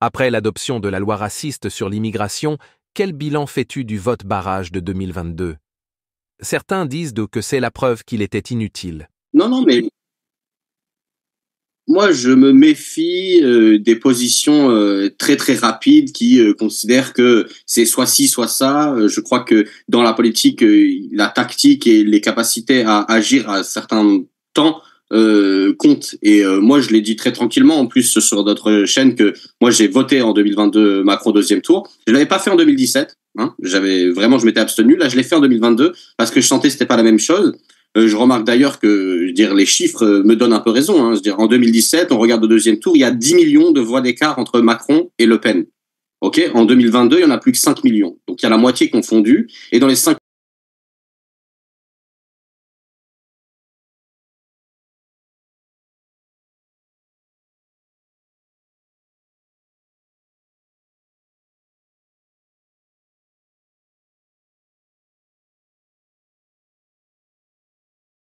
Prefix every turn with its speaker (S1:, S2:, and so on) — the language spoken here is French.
S1: Après l'adoption de la loi raciste sur l'immigration, quel bilan fais-tu du vote barrage de 2022 Certains disent que c'est la preuve qu'il était inutile.
S2: Non, non, mais moi, je me méfie euh, des positions euh, très très rapides qui euh, considèrent que c'est soit ci, soit ça. je crois que dans la politique, la tactique et les capacités à agir à certains temps euh, compte. Et euh, moi, je l'ai dit très tranquillement, en plus, sur notre chaîne, que moi, j'ai voté en 2022 Macron deuxième tour. Je l'avais pas fait en 2017. Hein. J'avais vraiment, je m'étais abstenu. Là, je l'ai fait en 2022 parce que je sentais que c'était pas la même chose. Euh, je remarque d'ailleurs que dire, les chiffres me donnent un peu raison. Hein. Je veux dire, en 2017, on regarde le deuxième tour, il y a 10 millions de voix d'écart entre Macron et Le Pen. Ok, en 2022, il y en a plus que 5 millions. Donc il y a la moitié confondue. Et dans les 5